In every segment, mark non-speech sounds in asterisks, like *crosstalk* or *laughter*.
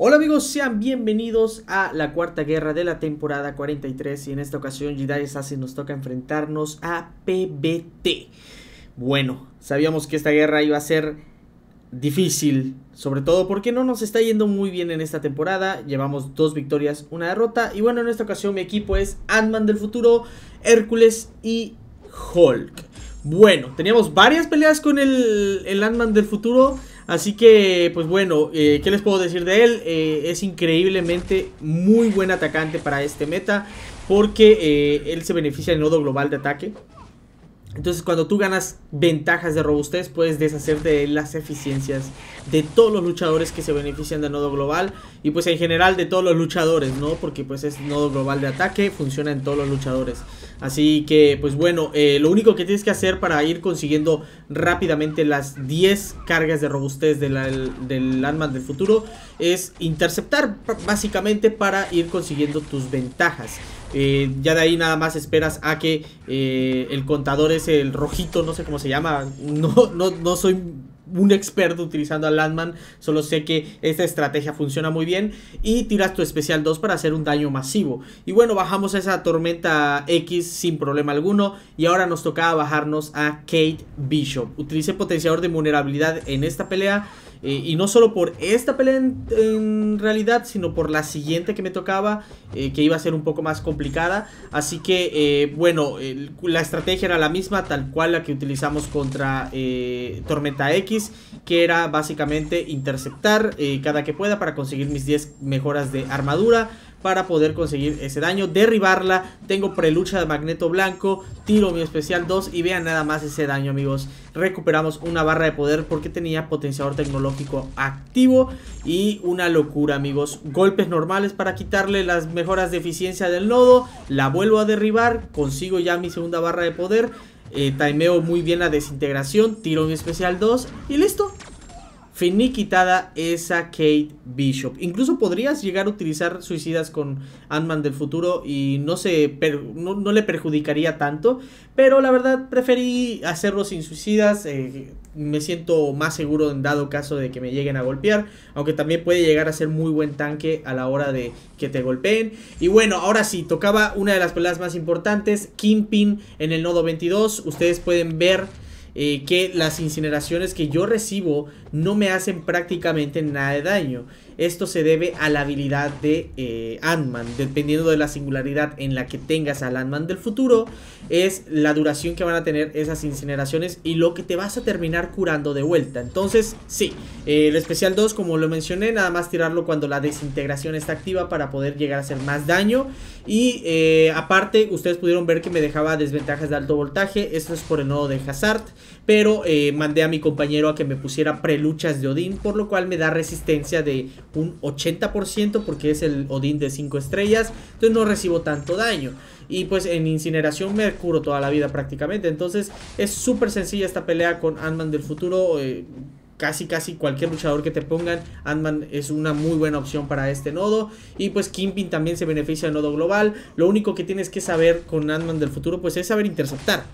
Hola amigos, sean bienvenidos a la cuarta guerra de la temporada 43 y en esta ocasión Jedi Assassin nos toca enfrentarnos a PBT. Bueno, sabíamos que esta guerra iba a ser difícil, sobre todo porque no nos está yendo muy bien en esta temporada, llevamos dos victorias, una derrota y bueno, en esta ocasión mi equipo es Ant-Man del futuro, Hércules y Hulk. Bueno, teníamos varias peleas con el, el Ant-Man del futuro, Así que, pues bueno, eh, ¿qué les puedo decir de él? Eh, es increíblemente muy buen atacante para este meta porque eh, él se beneficia del nodo global de ataque. Entonces cuando tú ganas ventajas de robustez puedes deshacer de las eficiencias de todos los luchadores que se benefician del nodo global y pues en general de todos los luchadores, ¿no? Porque pues es nodo global de ataque, funciona en todos los luchadores. Así que pues bueno, eh, lo único que tienes que hacer para ir consiguiendo rápidamente las 10 cargas de robustez del Landman del futuro es interceptar básicamente para ir consiguiendo tus ventajas. Eh, ya de ahí nada más esperas a que eh, el contador es el rojito, no sé cómo se llama. No, no, soy un experto utilizando a Landman, solo sé que esta estrategia funciona muy bien y tiras tu especial 2 para hacer un daño masivo. Y bueno, bajamos esa tormenta X sin problema alguno y ahora nos tocaba bajarnos a Kate Bishop. Utilice potenciador de vulnerabilidad en esta pelea y no solo por esta pelea en, realidad, sino por la siguiente que me tocaba, eh, que iba a ser un poco más complicada. Así que, eh, bueno, la estrategia era la misma, tal cual la que utilizamos contra eh, Tormenta X, que era básicamente interceptar cada que pueda para conseguir mis 10 mejoras de armadura para poder conseguir ese daño, derribarla. Tengo prelucha de magneto blanco, tiro mi especial 2 y vean nada más ese daño, amigos. Recuperamos una barra de poder porque tenía potenciador tecnológico activo y una locura, amigos. Golpes normales para quitarle las mejoras de eficiencia del nodo, la vuelvo a derribar, consigo ya mi segunda barra de poder. Eh, timeo muy bien la desintegración, tiro mi especial 2 y listo, finiquitada esa Kate Bishop. Incluso podrías llegar a utilizar suicidas con Ant-Man del futuro y no, se no, le perjudicaría tanto. Pero la verdad preferí hacerlo sin suicidas. Eh, me siento más seguro en dado caso de que me lleguen a golpear. Aunque también puede llegar a ser muy buen tanque a la hora de que te golpeen. Y bueno, ahora sí, tocaba una de las peleas más importantes. Kingpin en el nodo 22. Ustedes pueden ver eh, que las incineraciones que yo recibo no me hacen prácticamente nada de daño. Esto se debe a la habilidad de eh, Ant-Man. Dependiendo de la singularidad en la que tengas al Ant-Man del futuro, es la duración que van a tener esas incineraciones y lo que te vas a terminar curando de vuelta. Entonces, sí, eh, el especial 2, como lo mencioné, nada más tirarlo cuando la desintegración está activa para poder llegar a hacer más daño. Y aparte, ustedes pudieron ver que me dejaba desventajas de alto voltaje. Esto es por el nodo de Hazard. Pero eh, mandé a mi compañero a que me pusiera preluchas de Odín, por lo cual me da resistencia de un 80% porque es el Odín de 5 estrellas. Entonces no recibo tanto daño. Y pues en incineración me curo toda la vida prácticamente. Entonces es súper sencilla esta pelea con Ant-Man del futuro. Eh, casi casi cualquier luchador que te pongan, Ant-Man es una muy buena opción para este nodo y pues Kingpin también se beneficia del nodo global. Lo único que tienes que saber con Ant-Man del futuro pues es saber interceptar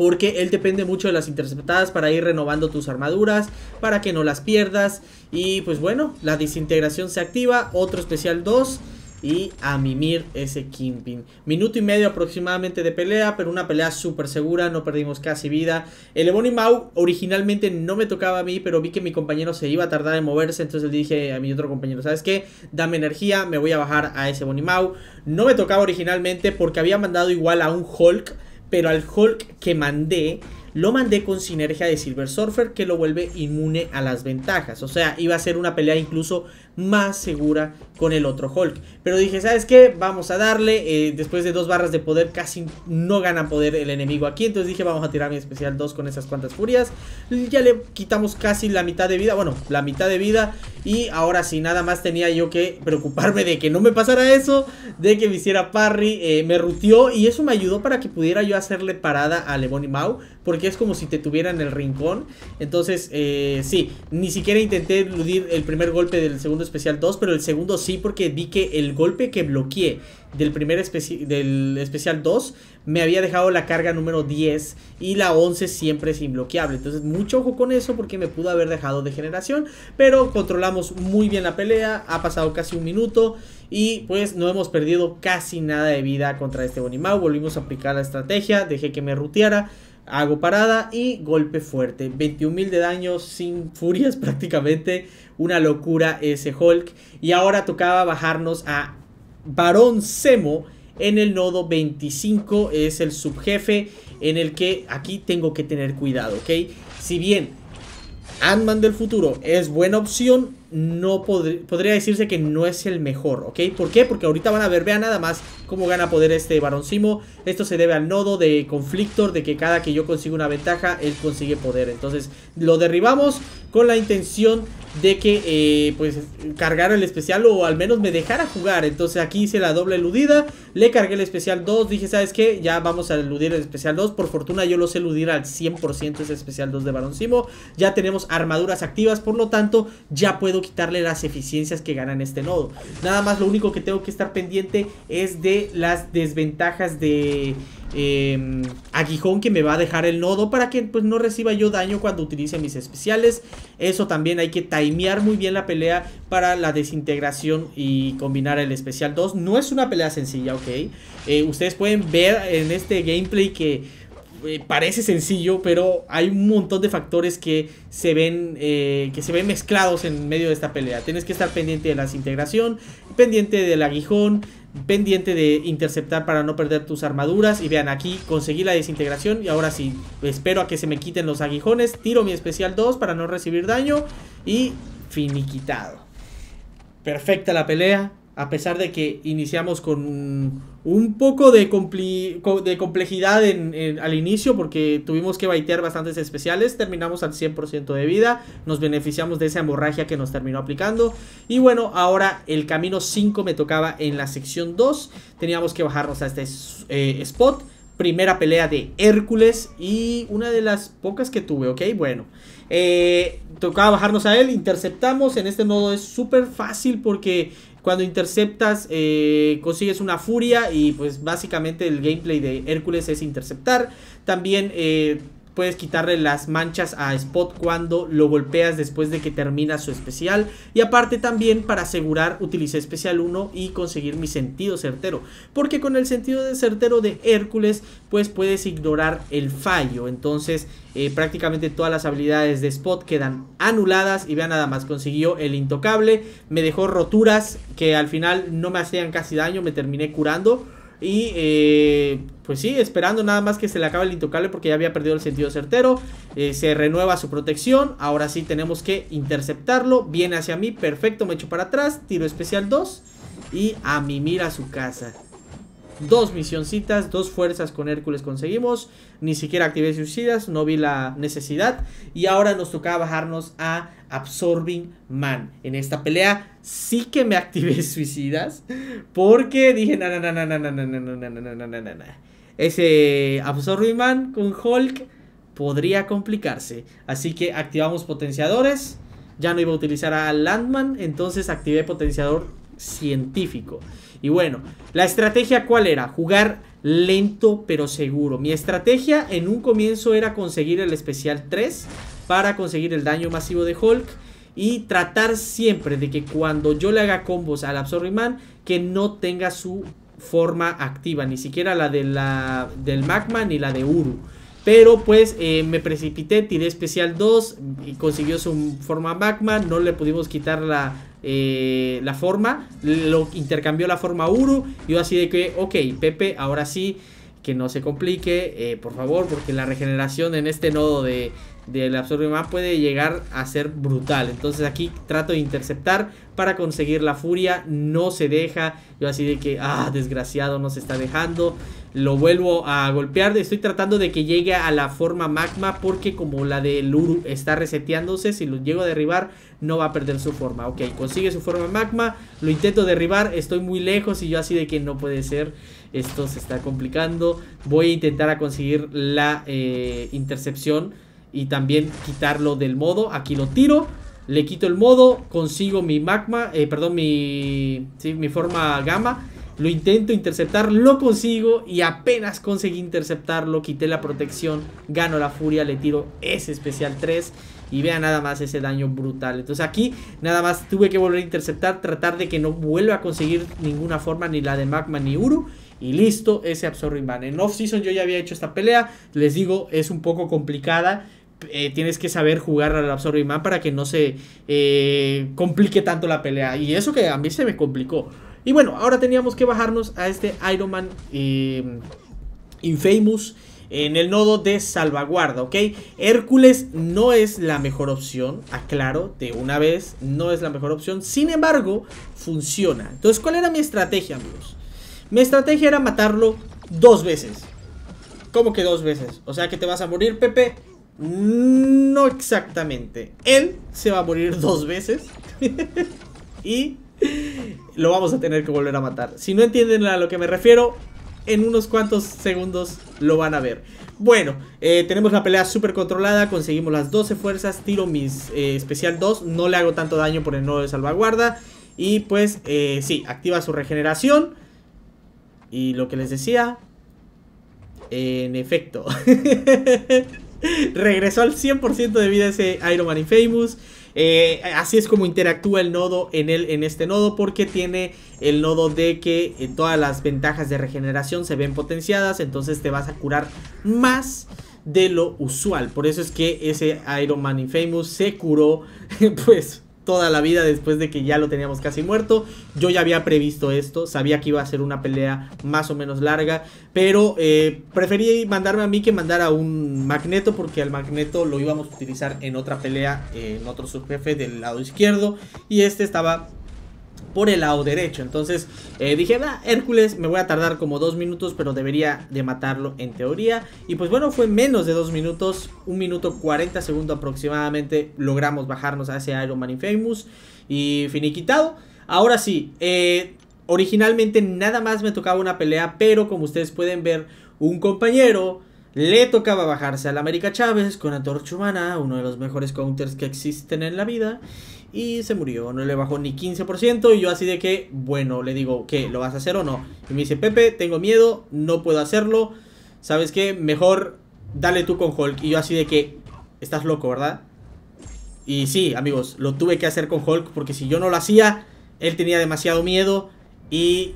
porque él depende mucho de las interceptadas para ir renovando tus armaduras, para que no las pierdas. Y pues bueno, la desintegración se activa, otro especial 2 y a mimir ese Kingpin. Minuto y medio aproximadamente de pelea, pero una pelea súper segura, no perdimos casi vida. El Ebony Mau originalmente no me tocaba a mí, pero vi que mi compañero se iba a tardar en moverse, entonces le dije a mi otro compañero, ¿sabes qué? Dame energía, me voy a bajar a ese Ebony Mau. No me tocaba originalmente porque había mandado igual a un Hulk pero al Hulk que mandé, lo mandé con sinergia de Silver Surfer que lo vuelve inmune a las ventajas. O sea, iba a ser una pelea incluso más segura con el otro Hulk. Pero dije, ¿sabes qué? Vamos a darle. Eh, después de dos barras de poder, casi no gana poder el enemigo aquí. Entonces dije, vamos a tirar mi especial 2 con esas cuantas furias. Ya le quitamos casi la mitad de vida. Bueno, la mitad de vida. Y ahora sí, nada más tenía yo que preocuparme de que no me pasara eso. De que me hiciera parry. Eh, me ruteó. Y eso me ayudó para que pudiera yo hacerle parada a Lebon y Mau. Porque es como si te tuviera en el rincón. Entonces, eh, sí, ni siquiera intenté eludir el primer golpe del segundo especial 2, pero el segundo sí porque vi que el golpe que bloqueé del primer del especial 2 me había dejado la carga número 10 y la 11 siempre es inbloqueable Entonces mucho ojo con eso porque me pudo haber dejado de generación, pero controlamos muy bien la pelea, ha pasado casi un minuto y pues no hemos perdido casi nada de vida contra este Bonimau. Volvimos a aplicar la estrategia, dejé que me ruteara. Hago parada y golpe fuerte. 21.000 de daño sin furias *laughs* prácticamente. Una locura ese Hulk. Y ahora tocaba bajarnos a Barón Semo en el nodo 25. Es el subjefe en el que aquí tengo que tener cuidado, ¿ok? Si bien Ant-Man del futuro es buena opción, no podría decirse que no es el mejor, ¿ok? ¿Por qué? Porque ahorita van a ver, vean nada más cómo gana poder este Baroncimo, Esto se debe al nodo de Conflictor, de que cada que yo consigo una ventaja, él consigue poder. Entonces lo derribamos con la intención de que, eh, pues, cargar el especial o al menos me dejara jugar. Entonces aquí hice la doble eludida, le cargué el especial 2, dije, ¿sabes qué? Ya vamos a eludir el especial 2. Por fortuna yo lo sé eludir al 100% ese especial 2 de Baroncimo, Ya tenemos armaduras activas, por lo tanto ya puedo quitarle las eficiencias que ganan este nodo. Nada más lo único que tengo que estar pendiente es de las desventajas de em, aguijón que me va a dejar el nodo para que pues, no reciba yo daño cuando utilice mis especiales. Eso también hay que timear muy bien la pelea para la desintegración y combinar el especial 2. No es una pelea sencilla, ok. Eh, ustedes pueden ver en este gameplay que eh, parece sencillo, pero hay un montón de factores que se ven eh, que se ven mezclados en medio de esta pelea. Tienes que estar pendiente de la desintegración, pendiente del aguijón, pendiente de interceptar para no perder tus armaduras. Y vean, aquí conseguí la desintegración y ahora sí, espero a que se me quiten los aguijones. Tiro mi especial 2 para no recibir daño y finiquitado. Perfecta la pelea, a pesar de que iniciamos con un poco de, complejidad en, al inicio, porque tuvimos que baitear bastantes especiales, terminamos al 100% de vida, nos beneficiamos de esa hemorragia que nos terminó aplicando. Y bueno, ahora el camino 5 me tocaba en la sección 2, teníamos que bajarnos a este eh, spot. Primera pelea de Hércules y una de las pocas que tuve, ¿ok? Bueno, eh, tocaba bajarnos a él, interceptamos, en este modo es súper fácil porque cuando interceptas, eh, consigues una furia y pues básicamente el gameplay de Hércules es interceptar. También... Eh, puedes quitarle las manchas a Spot cuando lo golpeas después de que termina su especial. Y aparte también para asegurar utilicé especial 1 y conseguir mi sentido certero. Porque con el sentido de certero de Hércules pues puedes ignorar el fallo. Entonces eh, prácticamente todas las habilidades de Spot quedan anuladas y vean nada más consiguió el intocable. Me dejó roturas que al final no me hacían casi daño, me terminé curando. Y eh, pues sí, esperando nada más que se le acabe el intocable porque ya había perdido el sentido certero. Eh, se renueva su protección. Ahora sí tenemos que interceptarlo. Viene hacia mí, perfecto, me echo para atrás. Tiro especial 2. Y a mí mira su casa. Dos misioncitas, dos fuerzas con Hércules conseguimos. Ni siquiera activé suicidas, no vi la necesidad. Y ahora nos tocaba bajarnos a Absorbing Man. En esta pelea sí que me activé suicidas. Porque dije, No, no, no, no no, no, no, no, no, no, Ese Absorbing Man con Hulk podría complicarse. Así que activamos potenciadores. Ya no iba a utilizar a Landman, entonces activé potenciador científico. Y bueno, la estrategia cuál era? Jugar lento pero seguro. Mi estrategia en un comienzo era conseguir el especial 3 para conseguir el daño masivo de Hulk y tratar siempre de que cuando yo le haga combos al Man que no tenga su forma activa, ni siquiera la, de la del Magma ni la de Uru. Pero pues eh, me precipité, tiré especial 2 y consiguió su forma magma. No le pudimos quitar la, eh, la forma, lo intercambió la forma Uru. Y yo así de que, ok, Pepe, ahora sí, que no se complique, eh, por favor, porque la regeneración en este nodo de del absorbe más puede llegar a ser brutal. Entonces aquí trato de interceptar para conseguir la furia. No se deja. Yo así de que, ah, desgraciado, no se está dejando. Lo vuelvo a golpear. Estoy tratando de que llegue a la forma magma porque como la de Luru está reseteándose, si lo llego a derribar no va a perder su forma. Ok, consigue su forma magma. Lo intento derribar. Estoy muy lejos y yo así de que no puede ser. Esto se está complicando. Voy a intentar a conseguir la eh, intercepción y también quitarlo del modo. Aquí lo tiro, le quito el modo, consigo mi magma, eh, perdón, mi, mi forma gamma. Lo intento interceptar, lo consigo y apenas conseguí interceptarlo, quité la protección, gano la furia, le tiro ese especial 3 y vea nada más ese daño brutal. Entonces aquí nada más tuve que volver a interceptar, tratar de que no vuelva a conseguir ninguna forma ni la de Magma ni Uru. Y listo, ese Absorbing Man En off-season yo ya había hecho esta pelea. Les digo, es un poco complicada. Eh, tienes que saber jugar al Absorbing Man para que no se eh, complique tanto la pelea. Y eso que a mí se me complicó. Y bueno, ahora teníamos que bajarnos a este Iron Man em, Infamous en el nodo de salvaguarda, ¿ok? Hércules no es la mejor opción, aclaro, de una vez, no es la mejor opción, sin embargo, funciona. Entonces, ¿cuál era mi estrategia, amigos? Mi estrategia era matarlo dos veces. ¿Cómo que dos veces? O sea que te vas a morir, Pepe, no exactamente. Él se va a morir dos veces. *laughs* y lo vamos a tener que volver a matar. Si no entienden a lo que me refiero, en unos cuantos segundos lo van a ver. Bueno, eh, tenemos la pelea súper controlada, conseguimos las 12 fuerzas, tiro mis eh, especial 2, no le hago tanto daño por el nodo de salvaguarda. Y pues eh, sí, activa su regeneración. Y lo que les decía, en efecto. *laughs* Regresó al 100% de vida ese Iron Man Infamous. Eh, así es como interactúa el nodo en, el, en este nodo porque tiene el nodo de que eh, todas las ventajas de regeneración se ven potenciadas, entonces te vas a curar más de lo usual. Por eso es que ese Iron Man Infamous se curó *laughs* pues toda la vida después de que ya lo teníamos casi muerto. Yo ya había previsto esto, sabía que iba a ser una pelea más o menos larga, pero eh, preferí mandarme a mí que mandar a un magneto porque al magneto lo íbamos a utilizar en otra pelea, en otro subjefe del lado izquierdo y este estaba por el lado derecho. Entonces eh, dije, Hércules, me voy a tardar como dos minutos, pero debería de matarlo en teoría. Y pues bueno, fue menos de dos minutos, un minuto 40 segundos aproximadamente, logramos bajarnos a ese Iron Man Infamous y finiquitado. Ahora sí, eh, originalmente nada más me tocaba una pelea, pero como ustedes pueden ver, un compañero... Le tocaba bajarse al América Chávez con la humana, uno de los mejores counters que existen en la vida y se murió, no le bajó ni 15% y yo así de que, bueno, le digo, ¿qué? ¿Lo vas a hacer o no? Y me dice, Pepe, tengo miedo, no puedo hacerlo, ¿sabes qué? Mejor dale tú con Hulk y yo así de que, estás loco, ¿verdad? Y sí, amigos, lo tuve que hacer con Hulk porque si yo no lo hacía, él tenía demasiado miedo y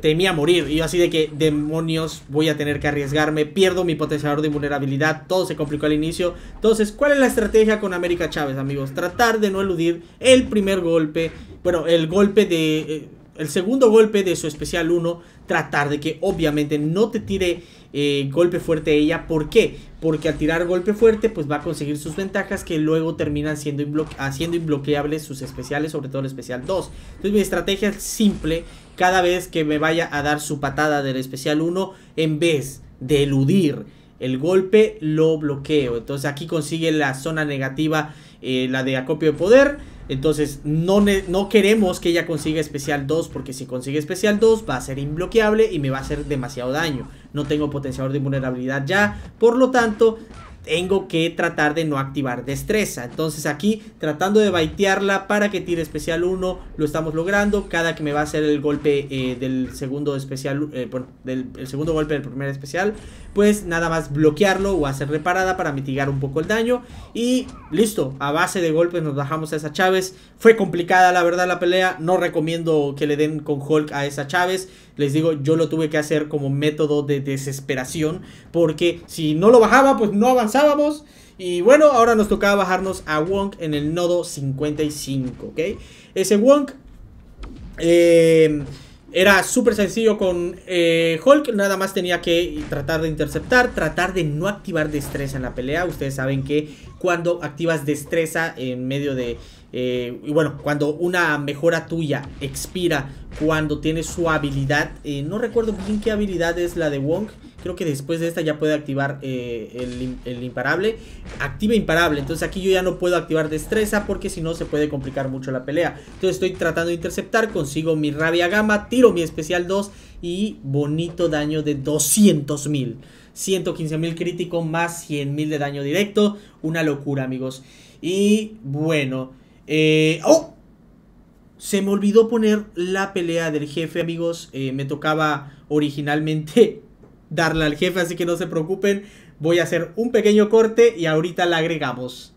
temía morir. Y yo así de que, demonios, voy a tener que arriesgarme. Pierdo mi potenciador de vulnerabilidad. Todo se complicó al inicio. Entonces, ¿cuál es la estrategia con América Chávez, amigos? Tratar de no eludir el primer golpe. Bueno, el golpe de... Eh, el segundo golpe de su especial 1, tratar de que obviamente no te tire eh, golpe fuerte ella. ¿Por qué? Porque al tirar golpe fuerte, pues va a conseguir sus ventajas que luego terminan siendo haciendo inbloqueables sus especiales, sobre todo el especial 2. Entonces mi estrategia es simple cada vez que me vaya a dar su patada del especial 1, en vez de eludir el golpe, lo bloqueo. Entonces aquí consigue la zona negativa, eh, la de acopio de poder. Entonces no, no queremos que ella consiga especial 2 porque si consigue especial 2 va a ser inbloqueable y me va a hacer demasiado daño. No tengo potenciador de vulnerabilidad ya, por lo tanto tengo que tratar de no activar destreza. Entonces aquí tratando de baitearla para que tire especial 1 lo estamos logrando. Cada que me va a hacer el golpe eh, del segundo especial, eh, del el segundo golpe del primer especial, pues nada más bloquearlo o hacer reparada para mitigar un poco el daño. Y listo, a base de golpes nos bajamos a esa Chávez. Fue complicada la verdad la pelea, no recomiendo que le den con Hulk a esa Chávez. Les digo, yo lo tuve que hacer como método de desesperación porque si no lo bajaba pues no avanzaba y bueno, ahora nos tocaba bajarnos a Wonk en el nodo 55, ¿ok? Ese Wonk eh, era súper sencillo con eh, Hulk, nada más tenía que tratar de interceptar, tratar de no activar destreza en la pelea. Ustedes saben que cuando activas destreza en medio de... Eh, y bueno, cuando una mejora tuya expira, cuando tienes su habilidad, no recuerdo bien qué habilidad es la de Wonk, creo que después de esta ya puede activar eh, el, imparable. Activa imparable, entonces aquí yo ya no puedo activar destreza porque si no se puede complicar mucho la pelea. Entonces estoy tratando de interceptar, consigo mi rabia gama, tiro mi especial 2 y bonito daño de 200.000. mil. 115 mil crítico más 100.000 de daño directo. Una locura amigos. Y bueno. Eh, ¡Oh! Se me olvidó poner la pelea del jefe, amigos. Eh, me tocaba originalmente darle al jefe, así que no se preocupen. Voy a hacer un pequeño corte y ahorita la agregamos.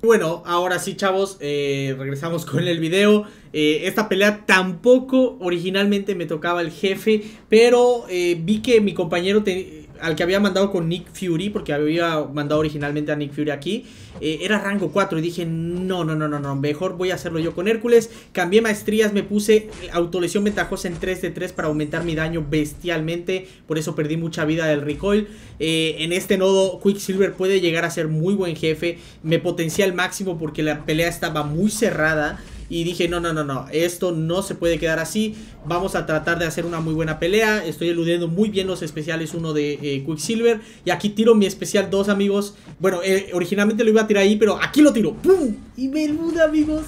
Bueno, ahora sí chavos, eh, regresamos con el video. Eh, esta pelea tampoco originalmente me tocaba el jefe, pero eh, vi que mi compañero tenía al que había mandado con Nick Fury, porque había mandado originalmente a Nick Fury aquí, eh, era rango 4 y dije, no, no, no, no, no, mejor voy a hacerlo yo con Hércules. Cambié maestrías, me puse autolesión ventajosa en 3 de 3 para aumentar mi daño bestialmente, por eso perdí mucha vida del recoil. Eh, en este nodo Quicksilver puede llegar a ser muy buen jefe, me potencié al máximo porque la pelea estaba muy cerrada y dije, no, no, no, no, esto no se puede quedar así, vamos a tratar de hacer una muy buena pelea, estoy eludiendo muy bien los especiales uno de eh, Quicksilver y aquí tiro mi especial 2 amigos, bueno, eh, originalmente lo iba a tirar ahí, pero aquí lo tiro, ¡pum! Y me eluda amigos,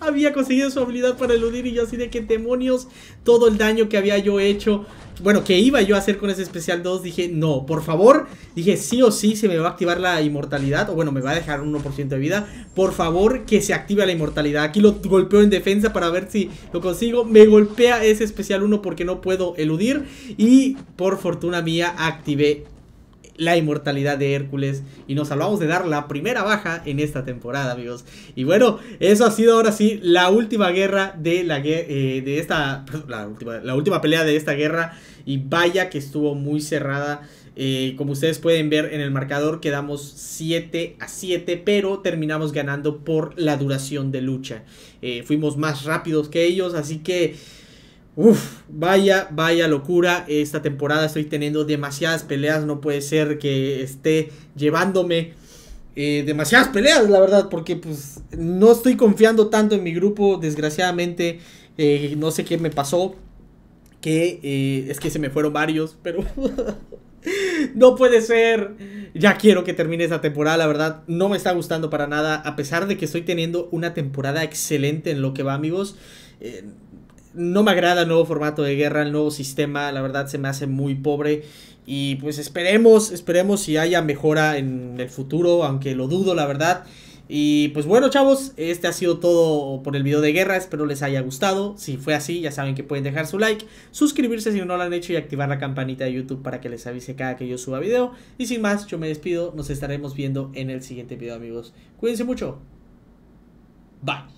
había conseguido su habilidad para eludir y yo así de que demonios, todo el daño que había yo hecho, bueno, que iba yo a hacer con ese especial 2, dije, no, por favor, dije, sí o sí se me va a activar la inmortalidad, o bueno, me va a dejar un 1% de vida, por favor, que se active la inmortalidad. Aquí lo golpeo en defensa para ver si lo consigo, me golpea ese especial 1 porque no puedo eludir y por fortuna mía activé la inmortalidad de Hércules y nos salvamos de dar la primera baja en esta temporada, amigos. Y bueno, eso ha sido ahora sí la última guerra de la eh, de esta la última, pelea de esta guerra y vaya que estuvo muy cerrada. Eh, como ustedes pueden ver en el marcador quedamos 7 a 7, pero terminamos ganando por la duración de lucha. Eh, fuimos más rápidos que ellos, así que Uf, vaya, vaya locura. Esta temporada estoy teniendo demasiadas peleas. No puede ser que esté llevándome eh, demasiadas peleas, la verdad. Porque pues no estoy confiando tanto en mi grupo. Desgraciadamente, eh, no sé qué me pasó. Que eh, es que se me fueron varios, pero... *laughs* no puede ser. Ya quiero que termine esta temporada, la verdad. No me está gustando para nada. A pesar de que estoy teniendo una temporada excelente en lo que va, amigos no me agrada el nuevo formato de guerra, el nuevo sistema, la verdad se me hace muy pobre. Y pues esperemos, esperemos si haya mejora en el futuro, aunque lo dudo, la verdad. Y pues bueno, chavos, este ha sido todo por el video de guerra. Espero les haya gustado. Si fue así, ya saben que pueden dejar su like, suscribirse si no lo han hecho y activar la campanita de YouTube para que les avise cada que yo suba video. Y sin más, yo me despido. Nos estaremos viendo en el siguiente video, amigos. Cuídense mucho. Bye.